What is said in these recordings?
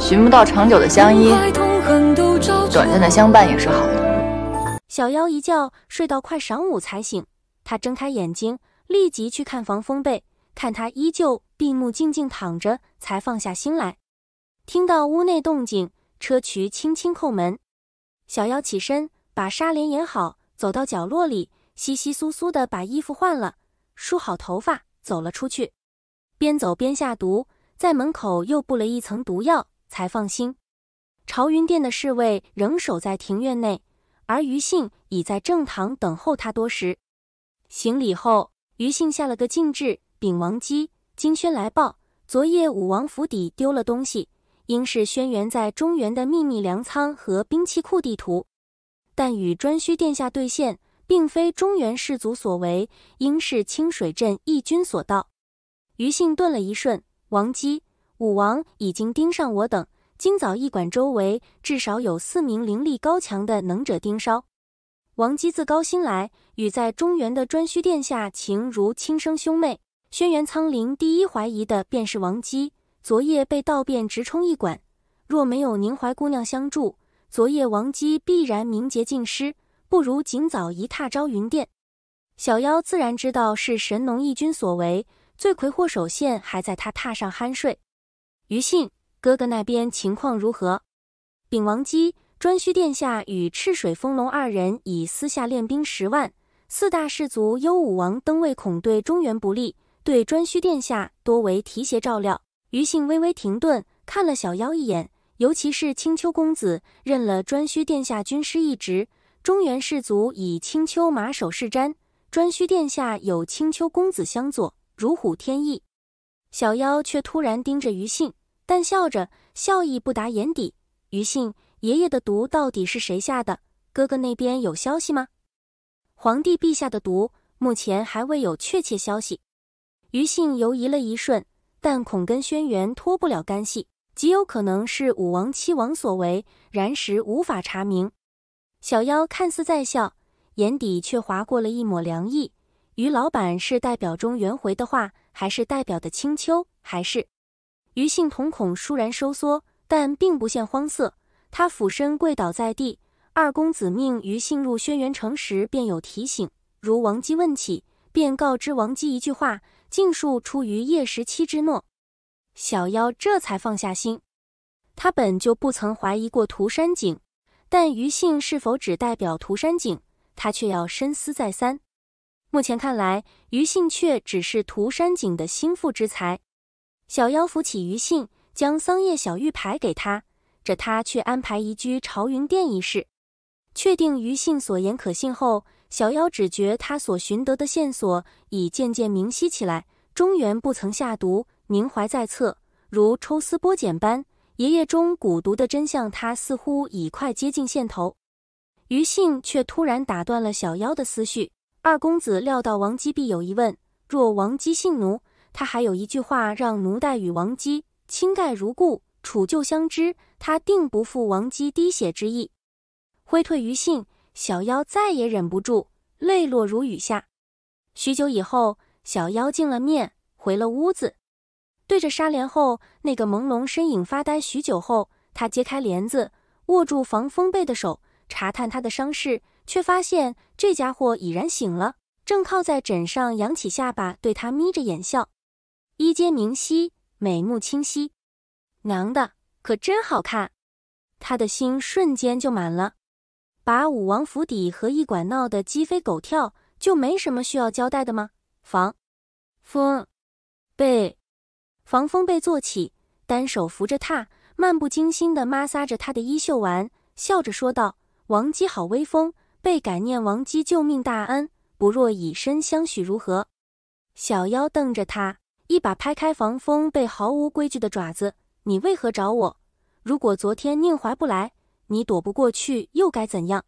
寻不到长久的相依，短暂的相伴也是好的。小妖一觉睡到快晌午才醒，他睁开眼睛，立即去看防风被，看他依旧闭目静静躺着，才放下心来。听到屋内动静，车渠轻轻叩门。小妖起身，把纱帘掩好，走到角落里，窸窸窣窣的把衣服换了，梳好头发，走了出去，边走边下毒。在门口又布了一层毒药，才放心。朝云殿的侍卫仍守在庭院内，而余信已在正堂等候他多时。行礼后，余信下了个禁制。禀王姬金宣来报：昨夜武王府邸丢了东西，应是轩辕在中原的秘密粮仓和兵器库地图。但与颛顼殿下对线，并非中原氏族所为，应是清水镇义军所盗。余信顿了一瞬。王姬，武王已经盯上我等。今早驿馆周围至少有四名灵力高强的能者盯梢。王姬自高兴来，与在中原的颛顼殿下情如亲生兄妹。轩辕苍灵第一怀疑的便是王姬。昨夜被盗便直冲驿馆，若没有宁怀姑娘相助，昨夜王姬必然名节尽失。不如尽早一踏朝云殿。小妖自然知道是神农义军所为。罪魁祸首现还在他榻上酣睡。余信哥哥那边情况如何？禀王姬专需殿下与赤水丰龙二人已私下练兵十万。四大氏族幽武王登位恐对中原不利，对专需殿下多为提携照料。余信微微停顿，看了小妖一眼，尤其是青丘公子任了专需殿下军师一职，中原氏族以青丘马首是瞻，专需殿下有青丘公子相佐。如虎添翼，小妖却突然盯着于信，淡笑着，笑意不达眼底。于信，爷爷的毒到底是谁下的？哥哥那边有消息吗？皇帝陛下的毒，目前还未有确切消息。于信犹疑了一瞬，但恐跟轩辕脱不了干系，极有可能是武王、七王所为，然时无法查明。小妖看似在笑，眼底却划过了一抹凉意。于老板是代表中原回的话，还是代表的青丘？还是？于信瞳孔倏然收缩，但并不现慌色。他俯身跪倒在地。二公子命于信入轩辕城时便有提醒，如王姬问起，便告知王姬一句话：“尽数出于叶十七之诺。”小妖这才放下心。他本就不曾怀疑过涂山璟，但于信是否只代表涂山璟，他却要深思再三。目前看来，余信却只是涂山璟的心腹之才。小妖扶起余信，将桑叶小玉牌给他，这他却安排移居朝云殿一事。确定余信所言可信后，小妖只觉他所寻得的线索已渐渐明晰起来。中原不曾下毒，宁怀在侧，如抽丝剥茧般，爷爷中蛊毒的真相，他似乎已快接近线头。余信却突然打断了小妖的思绪。二公子料到王姬必有疑问，若王姬姓奴，他还有一句话让奴待与王姬亲盖如故，处旧相知，他定不负王姬滴血之意。挥退余信，小妖再也忍不住，泪落如雨下。许久以后，小妖净了面，回了屋子，对着纱帘后那个朦胧身影发呆。许久后，他揭开帘子，握住防风被的手，查探他的伤势。却发现这家伙已然醒了，正靠在枕上，扬起下巴，对他眯着眼笑，衣间明晰，眉目清晰，娘的，可真好看！他的心瞬间就满了。把武王府邸和驿馆闹得鸡飞狗跳，就没什么需要交代的吗？防风被，防风被坐起，单手扶着榻，漫不经心地摩挲着他的衣袖玩，笑着说道：“王姬好威风。”倍感念王姬救命大恩，不若以身相许如何？小妖瞪着他，一把拍开防风被毫无规矩的爪子。你为何找我？如果昨天宁怀不来，你躲不过去又该怎样？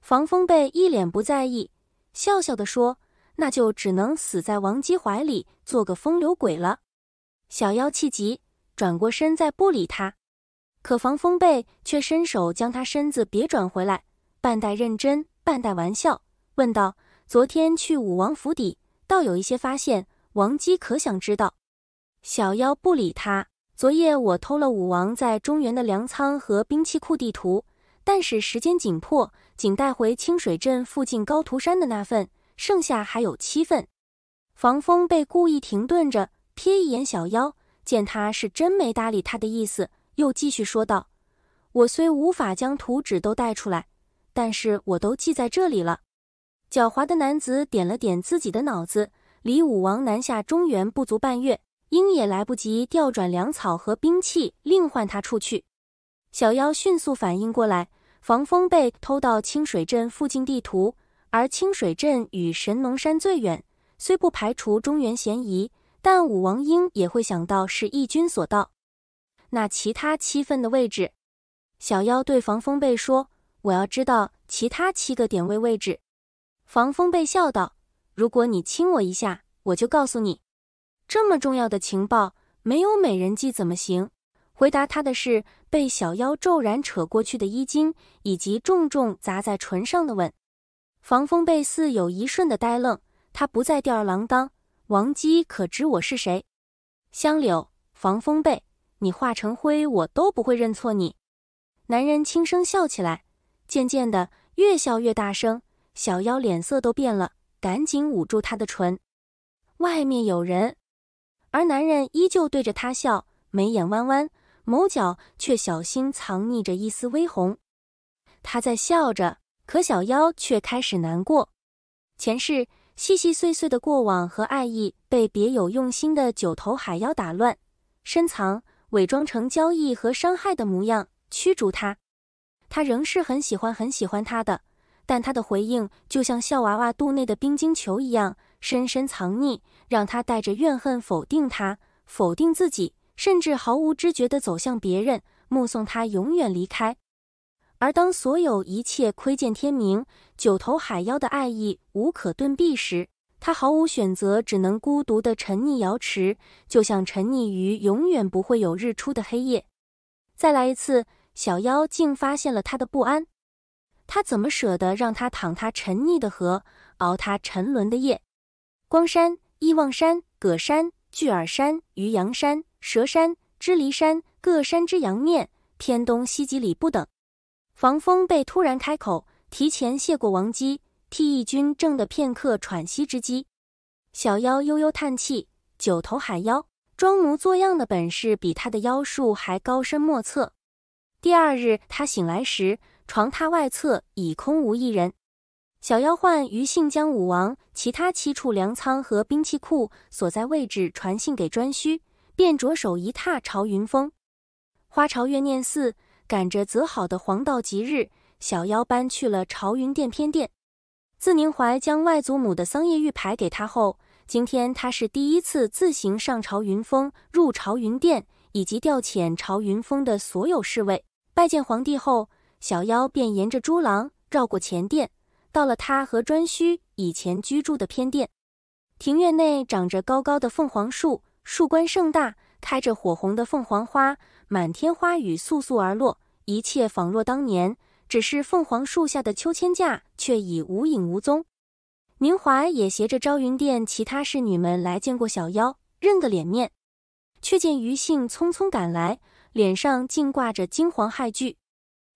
防风被一脸不在意，笑笑地说：“那就只能死在王姬怀里，做个风流鬼了。”小妖气急，转过身再不理他，可防风被却伸手将他身子别转回来。半带认真，半带玩笑，问道：“昨天去武王府邸，倒有一些发现，王姬可想知道？”小妖不理他。昨夜我偷了武王在中原的粮仓和兵器库地图，但是时间紧迫，仅带回清水镇附近高图山的那份，剩下还有七份。防风被故意停顿着，瞥一眼小妖，见他是真没搭理他的意思，又继续说道：“我虽无法将图纸都带出来。”但是我都记在这里了。狡猾的男子点了点自己的脑子。离武王南下中原不足半月，鹰也来不及调转粮草和兵器，另换他出去。小妖迅速反应过来，防风被偷到清水镇附近地图，而清水镇与神农山最远，虽不排除中原嫌疑，但武王鹰也会想到是义军所盗。那其他七份的位置，小妖对防风被说。我要知道其他七个点位位置。防风被笑道：“如果你亲我一下，我就告诉你。”这么重要的情报，没有美人计怎么行？回答他的是被小妖骤然扯过去的衣襟，以及重重砸在唇上的吻。防风被似有一瞬的呆愣，他不再吊儿郎当。王姬可知我是谁？香柳，防风被，你化成灰我都不会认错你。男人轻声笑起来。渐渐的，越笑越大声，小妖脸色都变了，赶紧捂住他的唇。外面有人，而男人依旧对着他笑，眉眼弯弯，眸角却小心藏匿着一丝微红。他在笑着，可小妖却开始难过。前世细细碎碎的过往和爱意，被别有用心的九头海妖打乱，深藏，伪装成交易和伤害的模样，驱逐他。他仍是很喜欢，很喜欢他的，但他的回应就像笑娃娃肚内的冰晶球一样，深深藏匿，让他带着怨恨否定他，否定自己，甚至毫无知觉地走向别人，目送他永远离开。而当所有一切窥见天明，九头海妖的爱意无可遁避时，他毫无选择，只能孤独地沉溺瑶池，就像沉溺于永远不会有日出的黑夜。再来一次。小妖竟发现了他的不安，他怎么舍得让他躺他沉溺的河，熬他沉沦的夜？光山、义望山、葛山、巨耳山、渔阳山、蛇山、支离山各山之阳面，偏东西几里不等。防风被突然开口，提前谢过王姬，替义军挣得片刻喘息之机。小妖悠悠叹气，九头海妖装模作样的本事，比他的妖术还高深莫测。第二日，他醒来时，床榻外侧已空无一人。小妖幻余信将武王其他七处粮仓和兵器库所在位置传信给专需，便着手一踏朝云峰。花朝月念寺赶着择好的黄道吉日，小妖搬去了朝云殿偏殿。自宁怀将外祖母的桑叶玉牌给他后，今天他是第一次自行上朝云峰、入朝云殿，以及调遣朝云峰的所有侍卫。拜见皇帝后，小妖便沿着猪廊绕过前殿，到了他和颛顼以前居住的偏殿。庭院内长着高高的凤凰树，树冠盛大，开着火红的凤凰花，满天花雨簌簌而落，一切仿若当年，只是凤凰树下的秋千架却已无影无踪。明怀也携着朝云殿其他侍女们来见过小妖，认个脸面，却见余兴匆匆赶来。脸上竟挂着惊惶骇惧，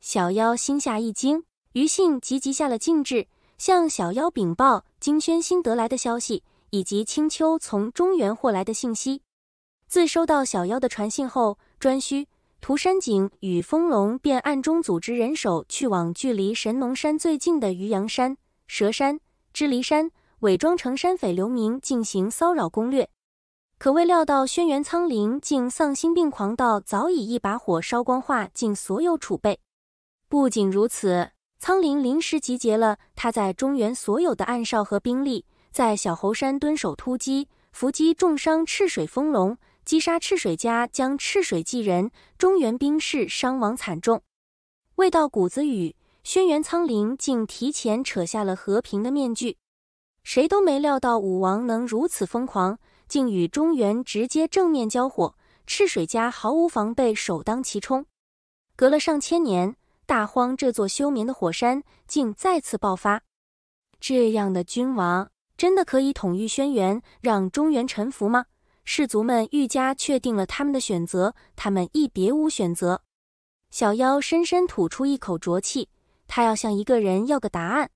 小妖心下一惊，于信急急下了禁制，向小妖禀报金宣新得来的消息，以及青丘从中原获来的信息。自收到小妖的传信后，颛顼、涂山璟与丰隆便暗中组织人手去往距离神农山最近的渔阳山、蛇山、支离山，伪装成山匪流民进行骚扰攻略。可未料到，轩辕苍灵竟丧心病狂到早已一把火烧光、化尽所有储备。不仅如此，苍灵临时集结了他在中原所有的暗哨和兵力，在小猴山蹲守突击，伏击重伤赤水风龙，击杀赤水家，将赤水祭人，中原兵士伤亡惨重。未到谷子雨，轩辕苍灵竟提前扯下了和平的面具。谁都没料到武王能如此疯狂。竟与中原直接正面交火，赤水家毫无防备，首当其冲。隔了上千年，大荒这座休眠的火山竟再次爆发。这样的君王，真的可以统御轩辕，让中原臣服吗？士族们愈加确定了他们的选择，他们亦别无选择。小妖深深吐出一口浊气，他要向一个人要个答案。